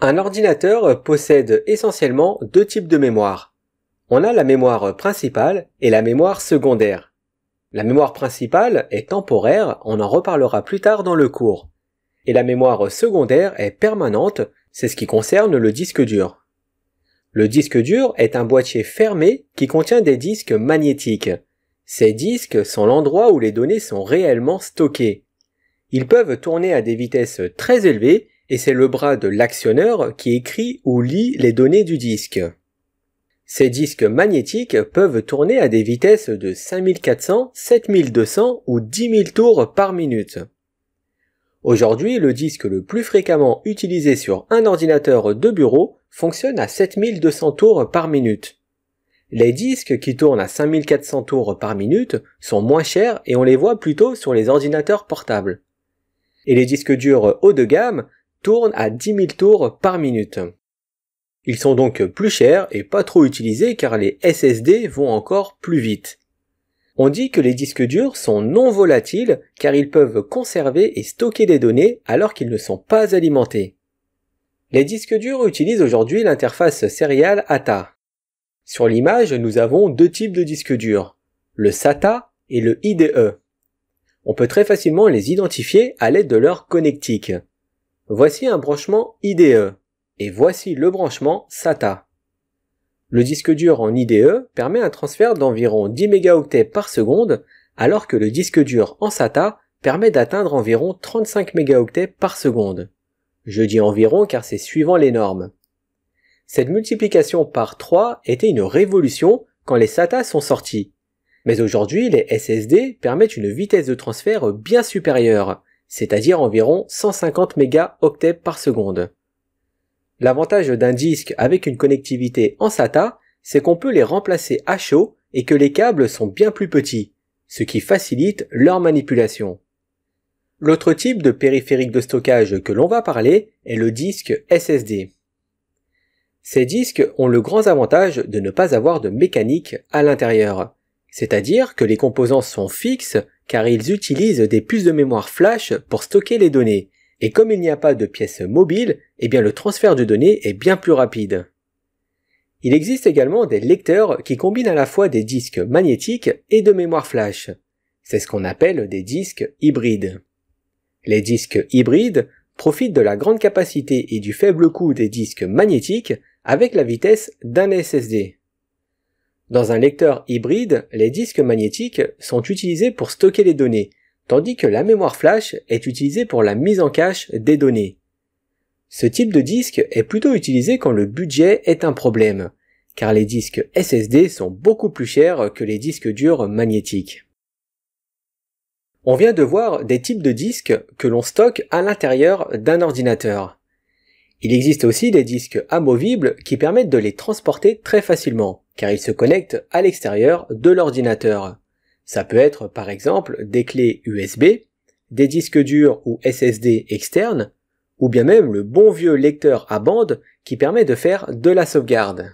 Un ordinateur possède essentiellement deux types de mémoire. On a la mémoire principale et la mémoire secondaire. La mémoire principale est temporaire, on en reparlera plus tard dans le cours. Et la mémoire secondaire est permanente, c'est ce qui concerne le disque dur. Le disque dur est un boîtier fermé qui contient des disques magnétiques. Ces disques sont l'endroit où les données sont réellement stockées. Ils peuvent tourner à des vitesses très élevées et c'est le bras de l'actionneur qui écrit ou lit les données du disque. Ces disques magnétiques peuvent tourner à des vitesses de 5400, 7200 ou 10 000 tours par minute. Aujourd'hui, le disque le plus fréquemment utilisé sur un ordinateur de bureau fonctionne à 7200 tours par minute. Les disques qui tournent à 5400 tours par minute sont moins chers et on les voit plutôt sur les ordinateurs portables. Et les disques durs haut de gamme tournent à 10 000 tours par minute. Ils sont donc plus chers et pas trop utilisés car les SSD vont encore plus vite. On dit que les disques durs sont non volatiles car ils peuvent conserver et stocker des données alors qu'ils ne sont pas alimentés. Les disques durs utilisent aujourd'hui l'interface sérielle ATA. Sur l'image, nous avons deux types de disques durs, le SATA et le IDE. On peut très facilement les identifier à l'aide de leur connectique. Voici un branchement IDE et voici le branchement SATA. Le disque dur en IDE permet un transfert d'environ 10 mégaoctets par seconde, alors que le disque dur en SATA permet d'atteindre environ 35 mégaoctets par seconde. Je dis environ car c'est suivant les normes. Cette multiplication par 3 était une révolution quand les SATA sont sortis. Mais aujourd'hui, les SSD permettent une vitesse de transfert bien supérieure, c'est-à-dire environ 150 mégaoctets par seconde. L'avantage d'un disque avec une connectivité en SATA, c'est qu'on peut les remplacer à chaud et que les câbles sont bien plus petits, ce qui facilite leur manipulation. L'autre type de périphérique de stockage que l'on va parler est le disque SSD. Ces disques ont le grand avantage de ne pas avoir de mécanique à l'intérieur, c'est-à-dire que les composants sont fixes car ils utilisent des puces de mémoire flash pour stocker les données. Et comme il n'y a pas de pièces mobiles, eh bien le transfert de données est bien plus rapide. Il existe également des lecteurs qui combinent à la fois des disques magnétiques et de mémoire flash. C'est ce qu'on appelle des disques hybrides. Les disques hybrides profitent de la grande capacité et du faible coût des disques magnétiques avec la vitesse d'un SSD. Dans un lecteur hybride, les disques magnétiques sont utilisés pour stocker les données, tandis que la mémoire flash est utilisée pour la mise en cache des données. Ce type de disque est plutôt utilisé quand le budget est un problème, car les disques SSD sont beaucoup plus chers que les disques durs magnétiques. On vient de voir des types de disques que l'on stocke à l'intérieur d'un ordinateur. Il existe aussi des disques amovibles qui permettent de les transporter très facilement car il se connecte à l'extérieur de l'ordinateur. Ça peut être par exemple des clés USB, des disques durs ou SSD externes, ou bien même le bon vieux lecteur à bande qui permet de faire de la sauvegarde.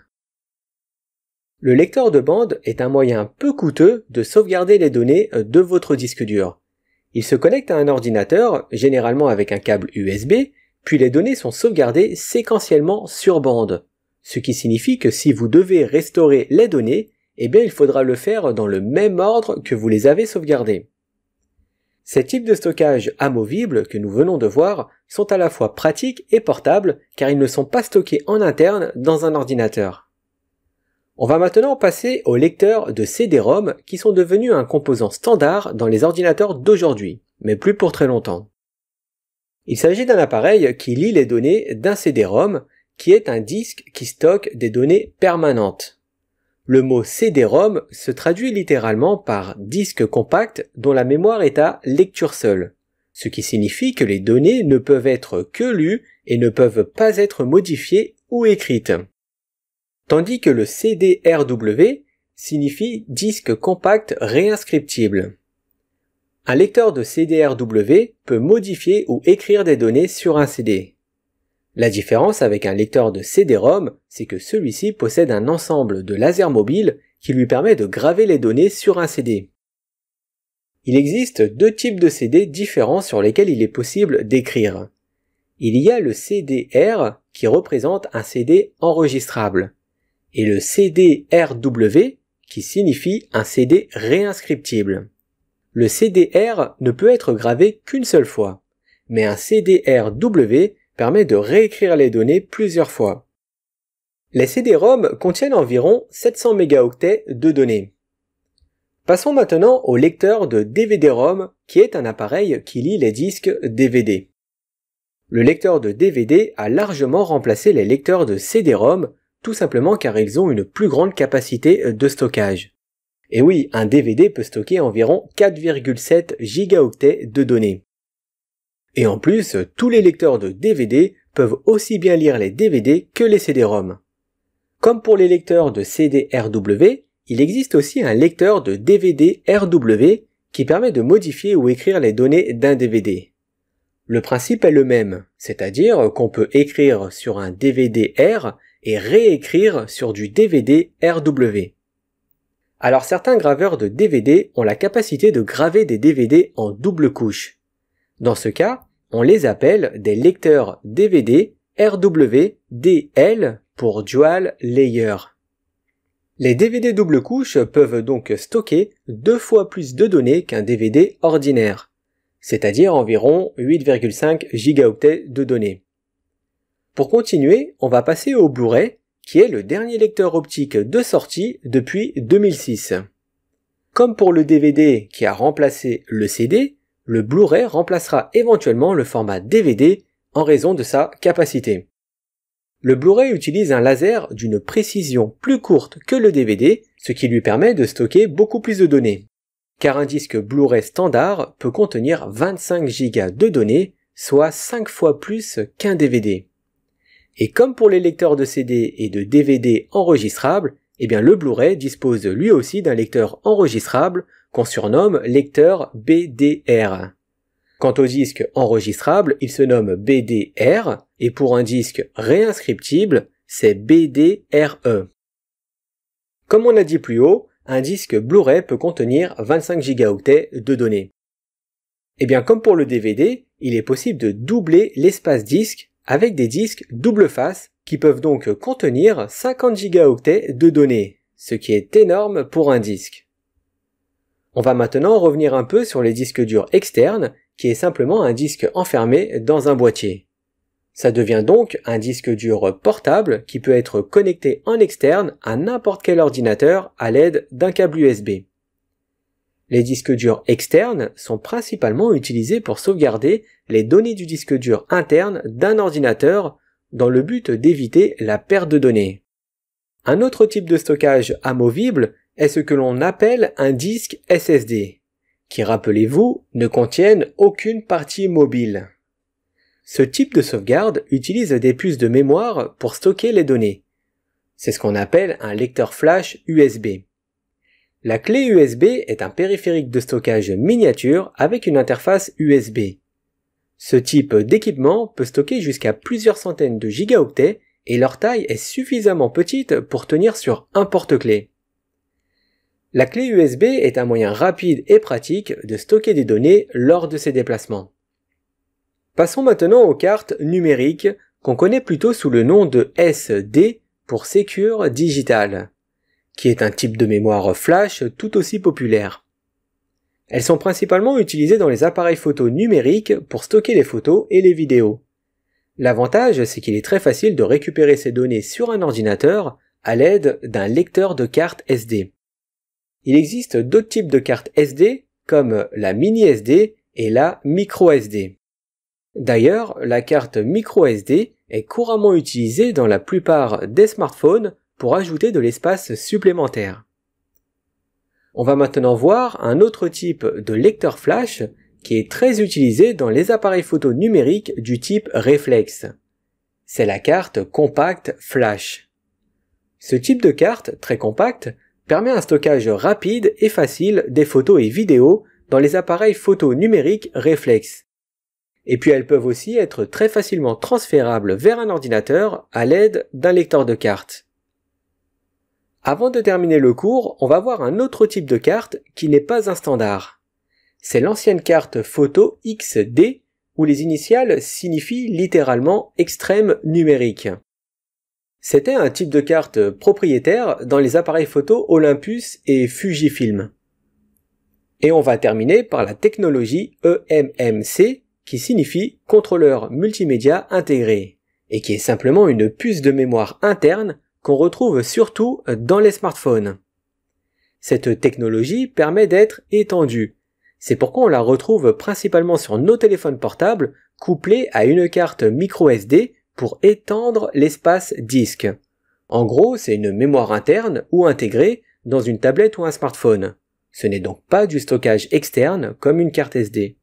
Le lecteur de bande est un moyen peu coûteux de sauvegarder les données de votre disque dur. Il se connecte à un ordinateur, généralement avec un câble USB, puis les données sont sauvegardées séquentiellement sur bande ce qui signifie que si vous devez restaurer les données, eh bien il faudra le faire dans le même ordre que vous les avez sauvegardées. Ces types de stockage amovibles que nous venons de voir sont à la fois pratiques et portables car ils ne sont pas stockés en interne dans un ordinateur. On va maintenant passer aux lecteurs de CD-ROM qui sont devenus un composant standard dans les ordinateurs d'aujourd'hui, mais plus pour très longtemps. Il s'agit d'un appareil qui lit les données d'un CD-ROM qui est un disque qui stocke des données permanentes. Le mot CD-ROM se traduit littéralement par disque compact dont la mémoire est à lecture seule, ce qui signifie que les données ne peuvent être que lues et ne peuvent pas être modifiées ou écrites. Tandis que le CD-RW signifie disque compact réinscriptible. Un lecteur de CD-RW peut modifier ou écrire des données sur un CD. La différence avec un lecteur de CD-ROM, c'est que celui-ci possède un ensemble de lasers mobiles qui lui permet de graver les données sur un CD. Il existe deux types de CD différents sur lesquels il est possible d'écrire. Il y a le CD-R qui représente un CD enregistrable et le CD-RW qui signifie un CD réinscriptible. Le CD-R ne peut être gravé qu'une seule fois, mais un CD-RW permet de réécrire les données plusieurs fois. Les CD-ROM contiennent environ 700 mégaoctets de données. Passons maintenant au lecteur de DVD-ROM qui est un appareil qui lit les disques DVD. Le lecteur de DVD a largement remplacé les lecteurs de CD-ROM tout simplement car ils ont une plus grande capacité de stockage. Et oui, un DVD peut stocker environ 4,7 gigaoctets de données. Et en plus, tous les lecteurs de DVD peuvent aussi bien lire les DVD que les CD-ROM. Comme pour les lecteurs de CD RW, il existe aussi un lecteur de DVD RW qui permet de modifier ou écrire les données d'un DVD. Le principe est le même, c'est-à-dire qu'on peut écrire sur un DVD R et réécrire sur du DVD RW. Alors certains graveurs de DVD ont la capacité de graver des DVD en double couche, dans ce cas, on les appelle des lecteurs DVD RWDL pour Dual Layer. Les DVD double couche peuvent donc stocker deux fois plus de données qu'un DVD ordinaire, c'est-à-dire environ 8,5 gigaoctets de données. Pour continuer, on va passer au Blu-ray, qui est le dernier lecteur optique de sortie depuis 2006. Comme pour le DVD qui a remplacé le CD, le Blu-ray remplacera éventuellement le format DVD en raison de sa capacité. Le Blu-ray utilise un laser d'une précision plus courte que le DVD, ce qui lui permet de stocker beaucoup plus de données. Car un disque Blu-ray standard peut contenir 25 Go de données, soit 5 fois plus qu'un DVD. Et comme pour les lecteurs de CD et de DVD enregistrables, eh bien le Blu-ray dispose lui aussi d'un lecteur enregistrable qu'on surnomme lecteur BDR. Quant au disque enregistrable, il se nomme BDR, et pour un disque réinscriptible, c'est BDRE. Comme on a dit plus haut, un disque Blu-ray peut contenir 25 gigaoctets de données. Et eh bien, comme pour le DVD, il est possible de doubler l'espace disque avec des disques double face qui peuvent donc contenir 50 gigaoctets de données, ce qui est énorme pour un disque. On va maintenant revenir un peu sur les disques durs externes, qui est simplement un disque enfermé dans un boîtier. Ça devient donc un disque dur portable qui peut être connecté en externe à n'importe quel ordinateur à l'aide d'un câble USB. Les disques durs externes sont principalement utilisés pour sauvegarder les données du disque dur interne d'un ordinateur dans le but d'éviter la perte de données. Un autre type de stockage amovible est ce que l'on appelle un disque SSD, qui rappelez-vous ne contiennent aucune partie mobile. Ce type de sauvegarde utilise des puces de mémoire pour stocker les données. C'est ce qu'on appelle un lecteur flash USB. La clé USB est un périphérique de stockage miniature avec une interface USB. Ce type d'équipement peut stocker jusqu'à plusieurs centaines de gigaoctets et leur taille est suffisamment petite pour tenir sur un porte-clés. La clé USB est un moyen rapide et pratique de stocker des données lors de ses déplacements. Passons maintenant aux cartes numériques qu'on connaît plutôt sous le nom de SD pour Secure Digital, qui est un type de mémoire flash tout aussi populaire. Elles sont principalement utilisées dans les appareils photo numériques pour stocker les photos et les vidéos. L'avantage, c'est qu'il est très facile de récupérer ces données sur un ordinateur à l'aide d'un lecteur de cartes SD. Il existe d'autres types de cartes SD comme la mini SD et la micro SD. D'ailleurs, la carte micro SD est couramment utilisée dans la plupart des smartphones pour ajouter de l'espace supplémentaire. On va maintenant voir un autre type de lecteur flash qui est très utilisé dans les appareils photo numériques du type reflex. C'est la carte Compact flash. Ce type de carte très compacte permet un stockage rapide et facile des photos et vidéos dans les appareils photo numériques réflexes. Et puis elles peuvent aussi être très facilement transférables vers un ordinateur à l'aide d'un lecteur de cartes. Avant de terminer le cours, on va voir un autre type de carte qui n'est pas un standard. C'est l'ancienne carte photo XD où les initiales signifient littéralement extrême numérique. C'était un type de carte propriétaire dans les appareils photo Olympus et Fujifilm. Et on va terminer par la technologie EMMC qui signifie contrôleur multimédia intégré et qui est simplement une puce de mémoire interne qu'on retrouve surtout dans les smartphones. Cette technologie permet d'être étendue. C'est pourquoi on la retrouve principalement sur nos téléphones portables couplés à une carte micro SD pour étendre l'espace disque. En gros, c'est une mémoire interne ou intégrée dans une tablette ou un smartphone. Ce n'est donc pas du stockage externe comme une carte SD.